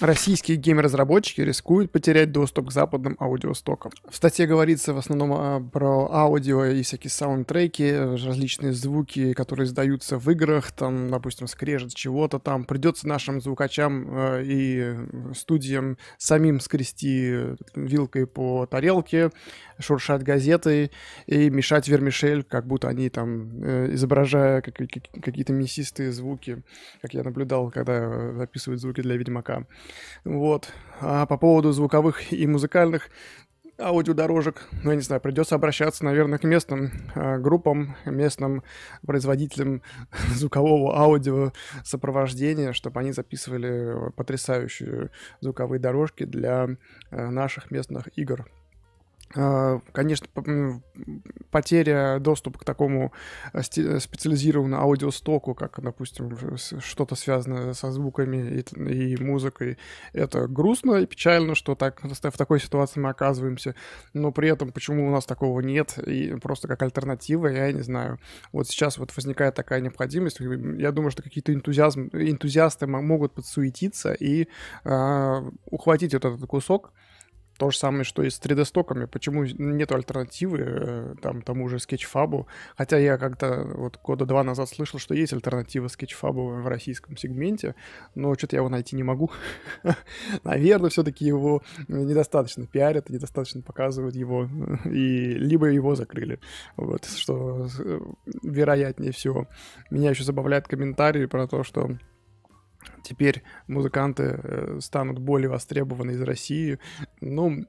Российские гейм-разработчики рискуют потерять доступ к западным аудиостокам. В статье говорится в основном а, про аудио и всякие саундтреки, э, различные звуки, которые издаются в играх, там, допустим, скрежет чего-то там. Придется нашим звукачам э, и студиям самим скрести вилкой по тарелке, шуршать газетой и мешать вермишель, как будто они там, э, изображая какие-то мясистые звуки, как я наблюдал, когда записывают звуки для Ведьмака. Вот. А по поводу звуковых и музыкальных аудиодорожек, ну, я не знаю, придется обращаться, наверное, к местным э, группам, местным производителям звукового аудио сопровождения, чтобы они записывали потрясающие звуковые дорожки для э, наших местных игр. А, конечно, потеря доступа к такому э, специализированному аудиостоку, как, допустим, что-то связанное со звуками и, музыкой, это грустно и печально, что так, в такой ситуации мы оказываемся, но при этом почему у нас такого нет, и просто как альтернатива, я не знаю. Вот сейчас вот возникает такая необходимость, я думаю, что какие-то энтузиазм, энтузиасты могут подсуетиться и э, ухватить вот этот кусок, то же самое, что и с 3D-стоками. Почему нет альтернативы э, там, тому же скетчфабу? Хотя я как-то вот года два назад слышал, что есть альтернатива скетчфабу в российском сегменте, но что-то я его найти не могу. Наверное, все-таки его э, недостаточно пиарят, недостаточно показывают его, э, и либо его закрыли. Вот, что э, вероятнее всего. Меня еще забавляют комментарии про то, что Теперь музыканты э, станут более востребованы из России. Ну,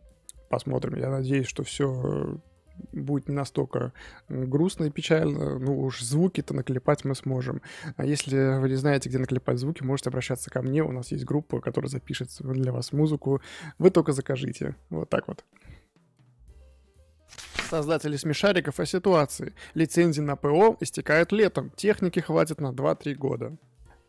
посмотрим. Я надеюсь, что все э, будет не настолько грустно и печально. Ну уж звуки-то наклепать мы сможем. А если вы не знаете, где наклепать звуки, можете обращаться ко мне. У нас есть группа, которая запишет для вас музыку. Вы только закажите. Вот так вот. Создатели смешариков о ситуации. Лицензии на ПО истекают летом. Техники хватит на 2-3 года.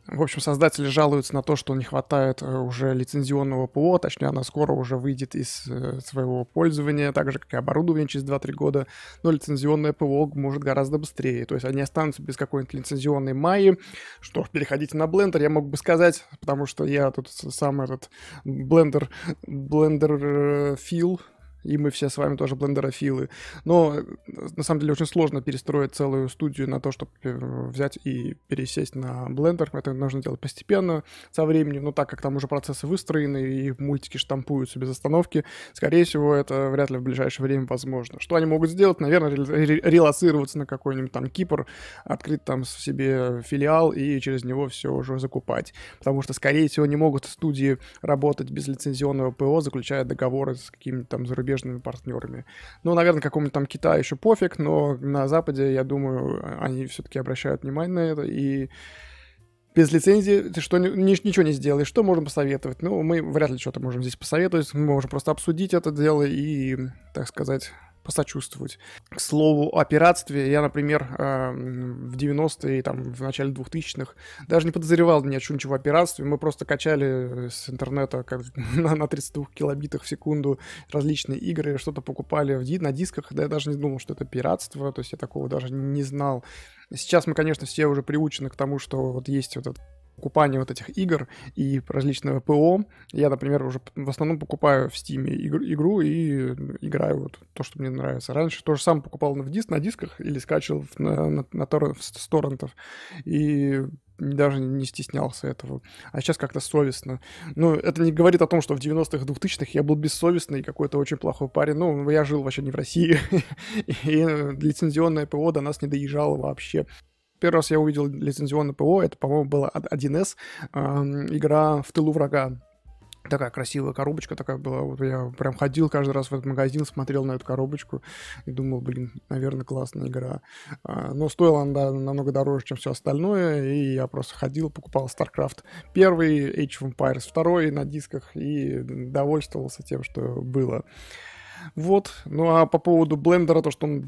В общем, создатели жалуются на то, что не хватает э, уже лицензионного ПО, точнее, она скоро уже выйдет из э, своего пользования, так же, как и оборудование через 2-3 года, но лицензионное ПО может гораздо быстрее. То есть они останутся без какой-нибудь лицензионной майи. Что ж, переходите на Blender, я мог бы сказать, потому что я тут сам этот Blender, Blender Feel, э, и мы все с вами тоже блендерофилы. Но э, на самом деле очень сложно перестроить целую студию на то, чтобы э, взять и пересесть на блендер. Это нужно делать постепенно, со временем. Но так как там уже процессы выстроены и мультики штампуются без остановки, скорее всего, это вряд ли в ближайшее время возможно. Что они могут сделать? Наверное, релацироваться на какой-нибудь там Кипр, открыть там себе филиал и через него все уже закупать. Потому что, скорее всего, не могут студии работать без лицензионного ПО, заключая договоры с какими-то там зарубежными зарубежными партнерами. Ну, наверное, какому-нибудь там Китаю еще пофиг, но на Западе, я думаю, они все-таки обращают внимание на это и без лицензии ты что, ни, ничего не сделаешь. Что можем посоветовать? Ну, мы вряд ли что-то можем здесь посоветовать. Мы можем просто обсудить это дело и, так сказать, посочувствовать. К слову о пиратстве, я, например, э, в 90-е, там, в начале 2000-х даже не подозревал ни о чем ничего о пиратстве. Мы просто качали с интернета как, на, на 32 килобитах в секунду различные игры, что-то покупали на дисках, да я даже не думал, что это пиратство, то есть я такого даже не знал. Сейчас мы, конечно, все уже приучены к тому, что вот есть вот этот покупания вот этих игр и различного ПО. Я, например, уже в основном покупаю в Steam игр, игру и играю вот то, что мне нравится. Раньше тоже сам покупал на, диск, на дисках или скачивал на, на, на торрен, с торрентов. И даже не стеснялся этого. А сейчас как-то совестно. Ну, это не говорит о том, что в 90-х, 2000-х я был бессовестный и какой-то очень плохой парень. Ну, я жил вообще не в России. И э, лицензионное ПО до нас не доезжало вообще. Первый раз я увидел лицензионное ПО, это, по-моему, было 1С, игра «В тылу врага». Такая красивая коробочка такая была. Вот я прям ходил каждый раз в этот магазин, смотрел на эту коробочку и думал, блин, наверное, классная игра. А, но стоила она да, намного дороже, чем все остальное, и я просто ходил, покупал StarCraft 1, Age of Empires 2 на дисках и довольствовался тем, что было. Вот. Ну а по поводу блендера, то, что он,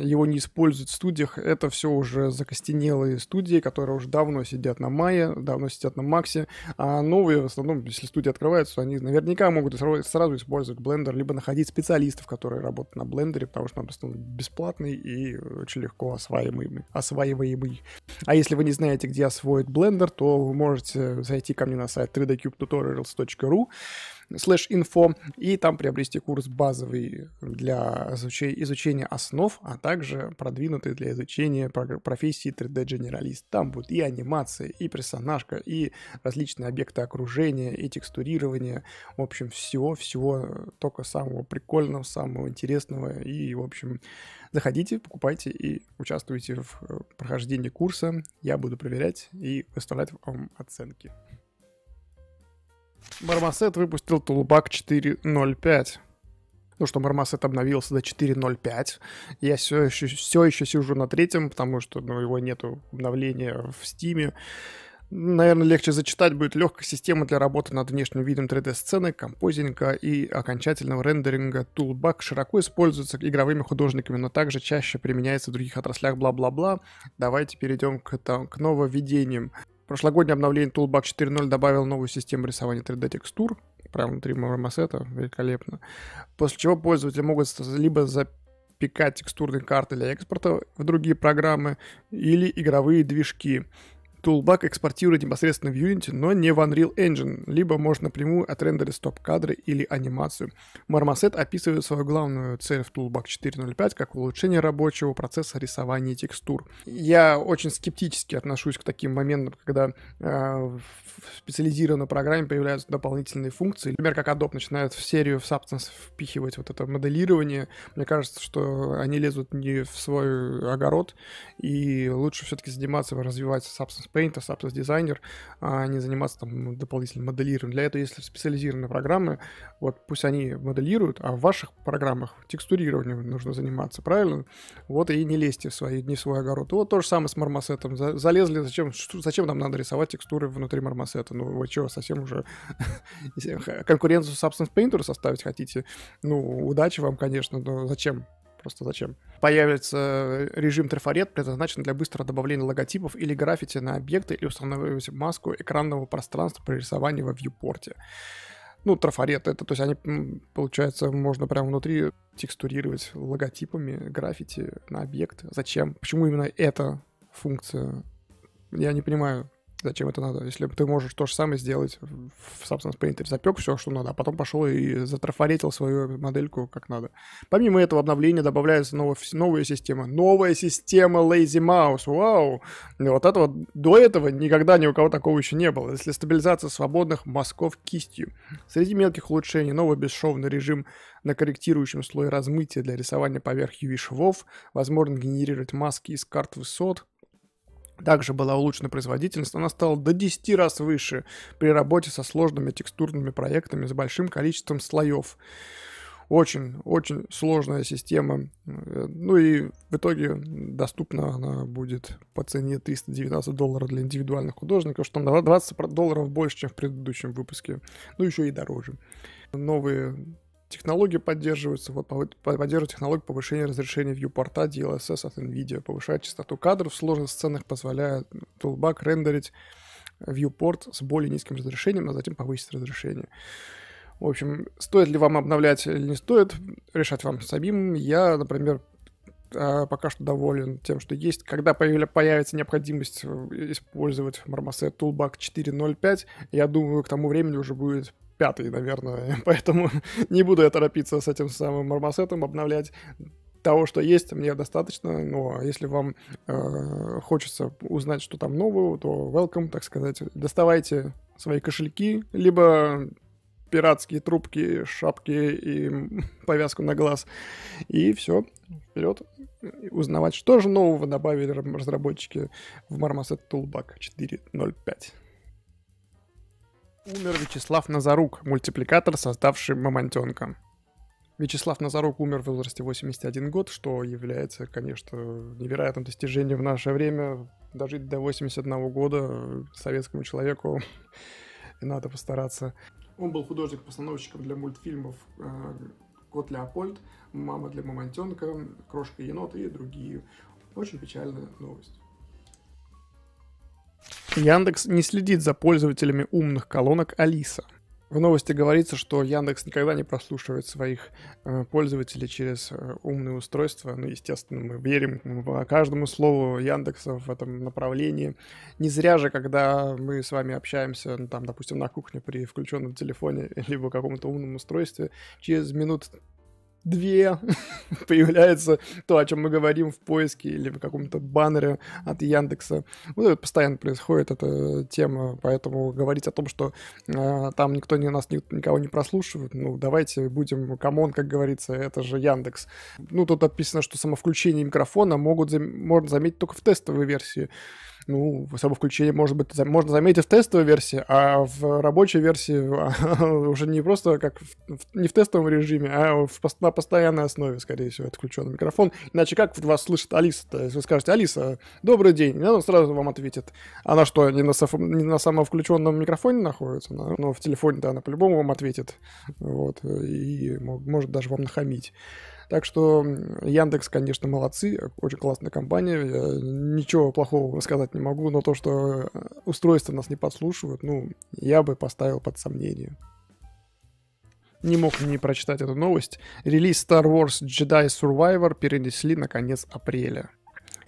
его не используют в студиях, это все уже закостенелые студии, которые уже давно сидят на Мае, давно сидят на Максе, а новые, в основном, если студии открываются, они наверняка могут сразу, сразу использовать блендер, либо находить специалистов, которые работают на блендере, потому что он просто бесплатный и очень легко осваиваемый. осваиваемый. А если вы не знаете, где освоить блендер, то вы можете зайти ко мне на сайт 3dcubetutorials.ru слэш инфо и там приобрести курс базовый для изучения основ, а также продвинутый для изучения профессии 3D-генералист. Там будут и анимация, и персонажка, и различные объекты окружения, и текстурирование. В общем, всего-всего только самого прикольного, самого интересного. И, в общем, заходите, покупайте и участвуйте в э, прохождении курса. Я буду проверять и выставлять вам оценки. Мармасет выпустил Тулбак 4.05. Ну что, Мармасет обновился до 4.05. Я все еще, все еще сижу на третьем, потому что ну, его нету обновления в Стиме. Наверное, легче зачитать будет легкая система для работы над внешним видом 3D-сцены, композинга и окончательного рендеринга. Тулбак широко используется игровыми художниками, но также чаще применяется в других отраслях, бла-бла-бла. Давайте перейдем к, там, к нововведениям. Прошлогоднее обновление Toolbox 4.0 добавил новую систему рисования 3D текстур, прямо внутри мармосета, великолепно. После чего пользователи могут либо запекать текстурные карты для экспорта в другие программы или игровые движки. Toolbag экспортирует непосредственно в Unity, но не в Unreal Engine, либо можно напрямую отрендерить стоп-кадры или анимацию. Marmoset описывает свою главную цель в Toolbag 4.0.5 как улучшение рабочего процесса рисования текстур. Я очень скептически отношусь к таким моментам, когда э, в специализированной программе появляются дополнительные функции. Например, как Adobe начинает в серию в Substance впихивать вот это моделирование. Мне кажется, что они лезут не в свой огород, и лучше все-таки заниматься развивать Substance Paint, а Substance Designer, а не заниматься там ну, дополнительным моделированием. Для этого есть специализированные программы, вот пусть они моделируют, а в ваших программах текстурированием нужно заниматься, правильно? Вот и не лезьте в свои дни свой огород. Вот то же самое с мармосетом. Залезли, зачем, зачем нам надо рисовать текстуры внутри мармосета? Ну, вы что, совсем уже конкуренцию Substance Painter составить хотите? Ну, удачи вам, конечно, но зачем? просто зачем. Появится э, режим трафарет, предназначен для быстрого добавления логотипов или граффити на объекты или устанавливать маску экранного пространства при рисовании во вьюпорте. Ну, трафарет, это, то есть они, получается, можно прямо внутри текстурировать логотипами, граффити на объект. Зачем? Почему именно эта функция? Я не понимаю. Зачем это надо? Если ты можешь то же самое сделать в Substance Painter. Запек все, что надо, а потом пошел и затрафаретил свою модельку как надо. Помимо этого обновления добавляется новая, новая система. Новая система Lazy Mouse. Вау! Вот этого до этого никогда ни у кого такого еще не было. Если стабилизация свободных мазков кистью. Среди мелких улучшений новый бесшовный режим на корректирующем слое размытия для рисования поверх UV-швов, возможно генерировать маски из карт высот, также была улучшена производительность, она стала до 10 раз выше при работе со сложными текстурными проектами с большим количеством слоев. Очень, очень сложная система. Э, ну и в итоге доступна она будет по цене 319 долларов для индивидуальных художников, что на 20 долларов больше, чем в предыдущем выпуске. Ну еще и дороже. Новые Технологии поддерживаются, поддерживают технологию повышения разрешения вьюпорта DLSS от NVIDIA, повышает частоту кадров в сложных сценах, позволяя Toolback рендерить вьюпорт с более низким разрешением, а затем повысить разрешение. В общем, стоит ли вам обновлять или не стоит, решать вам самим. Я, например, а, пока что доволен тем, что есть. Когда появится необходимость э, использовать Marmoset Toolbox 4.0.5, я думаю, к тому времени уже будет пятый, наверное, поэтому не буду я торопиться с этим самым мармосетом обновлять того, что есть, мне достаточно, но если вам э, хочется узнать, что там нового, то welcome, так сказать. Доставайте свои кошельки, либо пиратские трубки, шапки и повязку на глаз. И все, вперед узнавать, что же нового добавили разработчики в Marmoset Toolbag 4.05. Умер Вячеслав Назарук, мультипликатор, создавший Мамонтенка. Вячеслав Назарук умер в возрасте 81 год, что является, конечно, невероятным достижением в наше время. Дожить до 81 года советскому человеку надо постараться. Он был художник-постановщиком для мультфильмов э, «Кот Леопольд», «Мама для мамонтенка», «Крошка енот» и другие. Очень печальная новость. Яндекс не следит за пользователями умных колонок Алиса. В новости говорится, что Яндекс никогда не прослушивает своих э, пользователей через э, умные устройства. Ну, естественно, мы верим по каждому слову Яндекса в этом направлении. Не зря же, когда мы с вами общаемся, ну, там, допустим, на кухне при включенном телефоне либо каком-то умном устройстве, через минут две появляется то, о чем мы говорим в поиске или в каком-то баннере от Яндекса. Вот это постоянно происходит, эта тема, поэтому говорить о том, что э, там никто не, нас никого не прослушивает, ну, давайте будем, камон, как говорится, это же Яндекс. Ну, тут написано, что самовключение микрофона могут, можно заметить только в тестовой версии ну, особо включение, может быть, можно заметить в тестовой версии, а в рабочей версии уже не просто как в, не в тестовом режиме, а в, на постоянной основе, скорее всего, это микрофон. Иначе как вас слышит Алиса-то? есть вы скажете, Алиса, добрый день, она сразу вам ответит. Она что, не на, соф... не на самовключенном микрофоне находится? но ну, в телефоне-то она по-любому вам ответит. Вот. И может даже вам нахамить. Так что Яндекс, конечно, молодцы, очень классная компания. Я ничего плохого рассказать не могу, но то, что э, устройства нас не подслушивают, ну, я бы поставил под сомнение не мог не прочитать эту новость. Релиз Star Wars Jedi Survivor перенесли на конец апреля.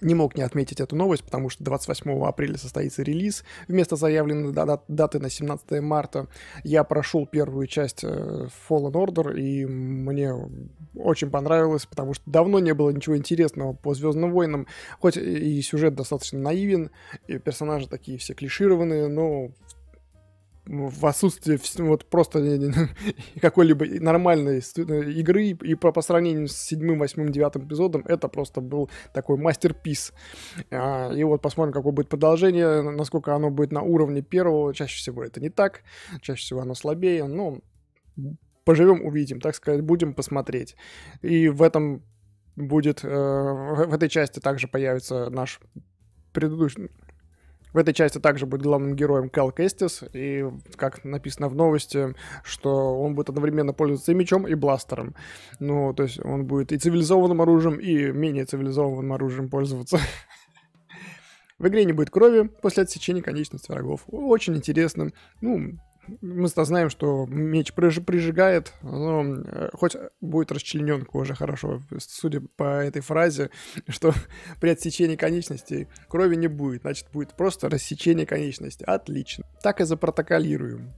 Не мог не отметить эту новость, потому что 28 апреля состоится релиз. Вместо заявленной даты на 17 марта я прошел первую часть э, Fallen Order, и мне очень понравилось, потому что давно не было ничего интересного по Звездным войнам. Хоть и сюжет достаточно наивен, и персонажи такие все клишированные, но ну, в отсутствии вот просто какой-либо нормальной э, игры, и по, по сравнению с седьмым, восьмым, девятым эпизодом, это просто был такой мастер-пис. А, и вот посмотрим, какое будет продолжение, насколько оно будет на уровне первого. Чаще всего это не так, чаще всего оно слабее, но поживем, увидим, так сказать, будем посмотреть. И в этом будет, э, в этой части также появится наш предыдущий, в этой части также будет главным героем Кал Кестис, и, как написано в новости, что он будет одновременно пользоваться и мечом, и бластером. Ну, то есть он будет и цивилизованным оружием, и менее цивилизованным оружием пользоваться. В игре не будет крови после отсечения конечности врагов. Очень интересно. Ну, мы-то знаем, что меч прижигает, но э, хоть будет расчленен кожа хорошо, судя по этой фразе, что при отсечении конечностей крови не будет, значит будет просто рассечение конечности. Отлично. Так и запротоколируем.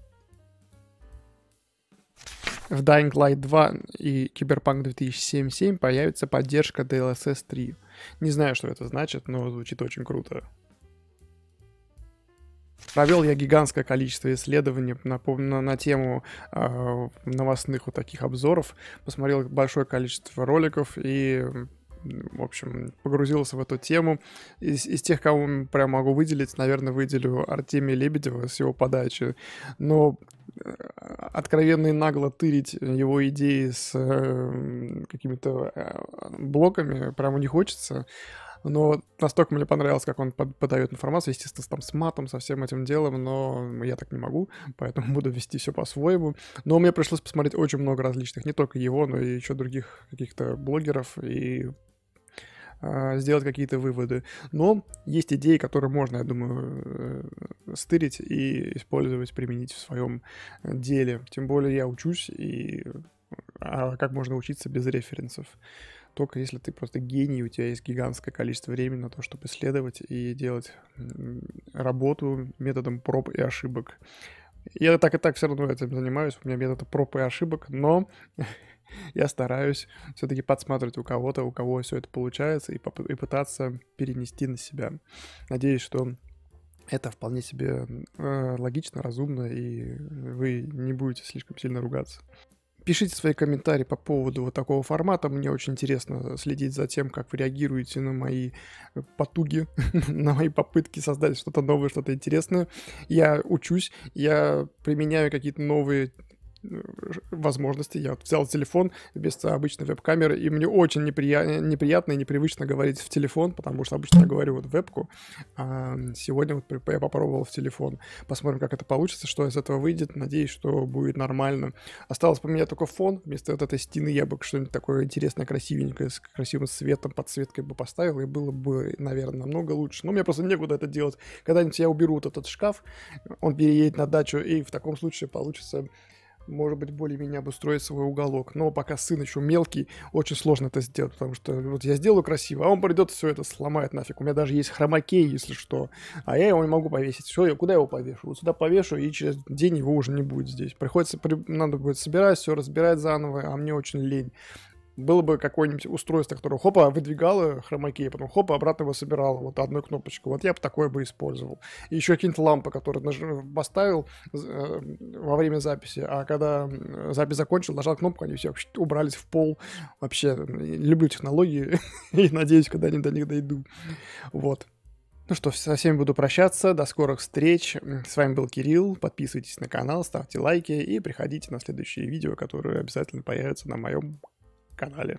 В Dying Light 2 и Cyberpunk 2077 появится поддержка DLSS 3. Не знаю, что это значит, но звучит очень круто. Провел я гигантское количество исследований на, на, на тему э, новостных вот таких обзоров, посмотрел большое количество роликов и в общем, погрузился в эту тему. Из, из тех, кого прям могу выделить, наверное, выделю Артемия Лебедева с его подачи. Но э, откровенно и нагло тырить его идеи с э, какими-то э, блоками прямо не хочется. Но настолько мне понравилось, как он подает информацию, естественно, там с матом, со всем этим делом, но я так не могу, поэтому буду вести все по-своему. Но мне пришлось посмотреть очень много различных, не только его, но и еще других каких-то блогеров, и а, сделать какие-то выводы. Но есть идеи, которые можно, я думаю, э, стырить и использовать, применить в своем деле. Тем более я учусь, и а как можно учиться без референсов только если ты просто гений, у тебя есть гигантское количество времени на то, чтобы исследовать и делать работу методом проб и ошибок. Я так и так все равно этим занимаюсь, у меня метод проб и ошибок, но я стараюсь все-таки подсматривать у кого-то, у кого все это получается, и, и пытаться перенести на себя. Надеюсь, что это вполне себе э, логично, разумно, и вы не будете слишком сильно ругаться. Пишите свои комментарии по поводу вот такого формата. Мне очень интересно следить за тем, как вы реагируете на мои э, потуги, на мои попытки создать что-то новое, что-то интересное. Я учусь, я применяю какие-то новые возможности. Я вот взял телефон вместо обычной веб-камеры, и мне очень неприя... неприятно и непривычно говорить в телефон, потому что обычно я говорю вот в вебку. А сегодня вот я попробовал в телефон. Посмотрим, как это получится, что из этого выйдет. Надеюсь, что будет нормально. Осталось поменять только фон. Вместо вот этой стены я бы что-нибудь такое интересное, красивенькое, с красивым светом, подсветкой бы поставил, и было бы, наверное, намного лучше. Но мне просто некуда это делать. Когда-нибудь я уберу вот этот шкаф, он переедет на дачу, и в таком случае получится может быть, более-менее обустроить свой уголок. Но пока сын еще мелкий, очень сложно это сделать, потому что вот я сделаю красиво, а он придет и все это сломает нафиг. У меня даже есть хромакей, если что, а я его не могу повесить. Все, я куда его повешу? Вот сюда повешу, и через день его уже не будет здесь. Приходится, надо будет собирать, все разбирать заново, а мне очень лень было бы какое-нибудь устройство, которое хопа выдвигало хромакей, а потом хопа обратно его собирало вот одной кнопочкой. Вот я бы такое бы использовал. И еще какие-нибудь лампы, которые наж... поставил э, во время записи, а когда запись закончил, нажал кнопку, они все убрались в пол. Вообще, люблю технологии и надеюсь, когда-нибудь до них дойду. Вот. Ну что, со всеми буду прощаться. До скорых встреч. С вами был Кирилл. Подписывайтесь на канал, ставьте лайки и приходите на следующие видео, которые обязательно появятся на моем канале.